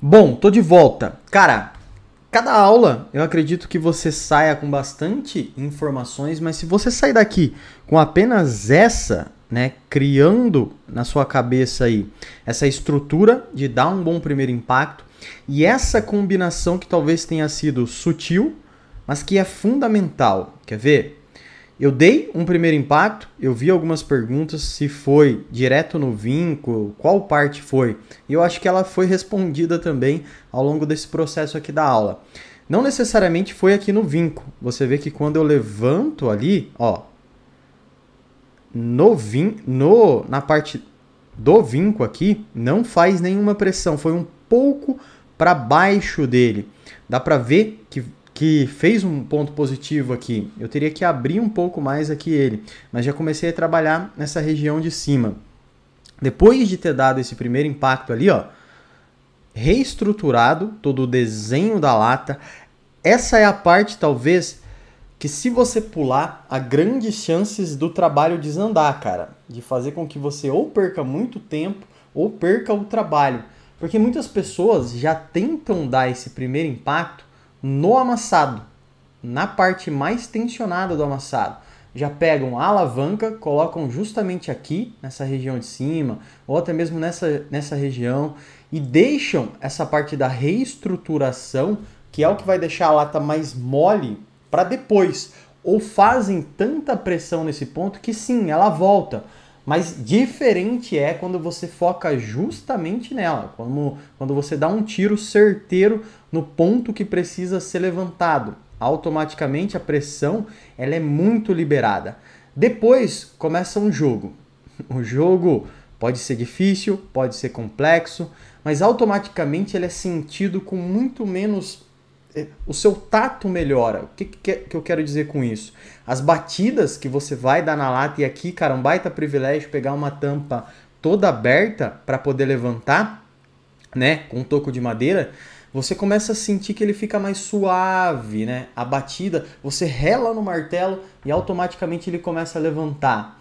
Bom, tô de volta. Cara, cada aula eu acredito que você saia com bastante informações, mas se você sair daqui com apenas essa, né, criando na sua cabeça aí essa estrutura de dar um bom primeiro impacto e essa combinação que talvez tenha sido sutil, mas que é fundamental. Quer ver? Eu dei um primeiro impacto, eu vi algumas perguntas se foi direto no vínculo, qual parte foi. E eu acho que ela foi respondida também ao longo desse processo aqui da aula. Não necessariamente foi aqui no vínculo. Você vê que quando eu levanto ali, ó, no vin, no na parte do vinco aqui, não faz nenhuma pressão, foi um pouco para baixo dele. Dá para ver que que fez um ponto positivo aqui. Eu teria que abrir um pouco mais aqui ele, mas já comecei a trabalhar nessa região de cima. Depois de ter dado esse primeiro impacto ali, ó, reestruturado todo o desenho da lata, essa é a parte talvez que se você pular, há grandes chances do trabalho desandar, cara, de fazer com que você ou perca muito tempo ou perca o trabalho. Porque muitas pessoas já tentam dar esse primeiro impacto no amassado, na parte mais tensionada do amassado. Já pegam a alavanca, colocam justamente aqui, nessa região de cima, ou até mesmo nessa, nessa região, e deixam essa parte da reestruturação, que é o que vai deixar a lata mais mole, para depois. Ou fazem tanta pressão nesse ponto que sim, ela volta. Mas diferente é quando você foca justamente nela, como quando você dá um tiro certeiro no ponto que precisa ser levantado. Automaticamente a pressão ela é muito liberada. Depois começa um jogo. O jogo pode ser difícil, pode ser complexo, mas automaticamente ele é sentido com muito menos é, o seu tato melhora. O que, que, que eu quero dizer com isso? As batidas que você vai dar na lata, e aqui, cara, um baita privilégio pegar uma tampa toda aberta para poder levantar, né, com um toco de madeira, você começa a sentir que ele fica mais suave, né? A batida, você rela no martelo e automaticamente ele começa a levantar.